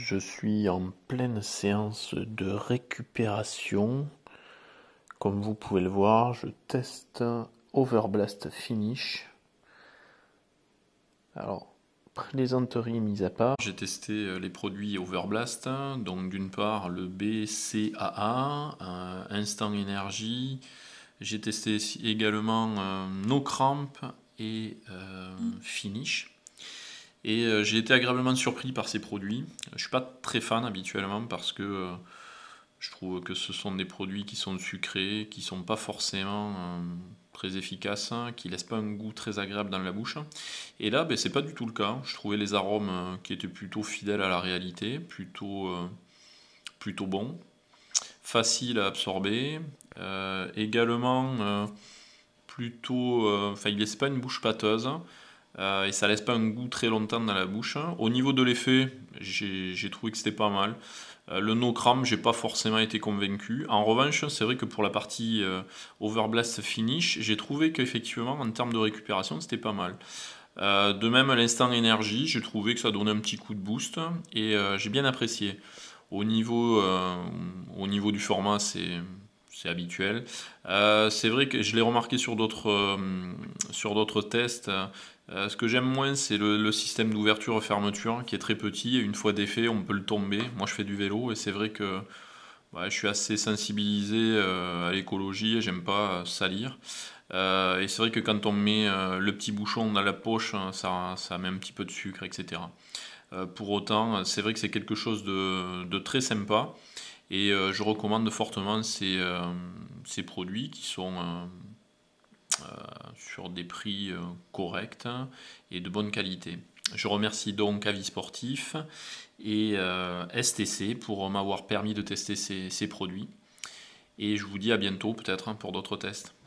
Je suis en pleine séance de récupération. Comme vous pouvez le voir, je teste Overblast Finish. Alors, plaisanterie mise à part. J'ai testé euh, les produits Overblast, hein. donc d'une part le BCAA, Instant Energy. J'ai testé également euh, No Cramp et euh, mm. Finish. Et euh, j'ai été agréablement surpris par ces produits. Je ne suis pas très fan habituellement parce que euh, je trouve que ce sont des produits qui sont sucrés, qui ne sont pas forcément euh, très efficaces, hein, qui ne laissent pas un goût très agréable dans la bouche. Et là, ben, ce n'est pas du tout le cas. Je trouvais les arômes qui étaient plutôt fidèles à la réalité, plutôt, plutôt bons, faciles à absorber. également, plutôt... Enfin, il ne laisse pas une bouche pâteuse. Euh, et ça laisse pas un goût très longtemps dans la bouche. Hein. Au niveau de l'effet, j'ai trouvé que c'était pas mal. Euh, le no cram, j'ai pas forcément été convaincu. En revanche, c'est vrai que pour la partie euh, overblast finish, j'ai trouvé qu'effectivement, en termes de récupération, c'était pas mal. de même, l'instant énergie, j'ai trouvé que ça donnait un petit coup de boost et j'ai bien apprécié. Au niveau, au niveau du format, c'est habituel. c'est vrai que je l'ai remarqué sur d'autres sur d'autres tests. Euh, ce que j'aime moins, c'est le, système d'ouverture-fermeture hein, qui est très petit. Et une fois défait, on peut le tomber. Moi, je fais du vélo et c'est vrai que bah, je suis assez sensibilisé euh, à l'écologie et j'aime pas salir. Euh, et c'est vrai que quand on met le petit bouchon dans la poche, hein, ça, met un petit peu de sucre, etc. pour autant, c'est vrai que c'est quelque chose de, très sympa. Et je recommande fortement ces produits qui sont euh, sur des prix euh, corrects et de bonne qualité. Je remercie donc Avis Sportif et euh, STC pour m'avoir permis de tester ces, ces produits. Et je vous dis à bientôt peut-être hein, pour d'autres tests.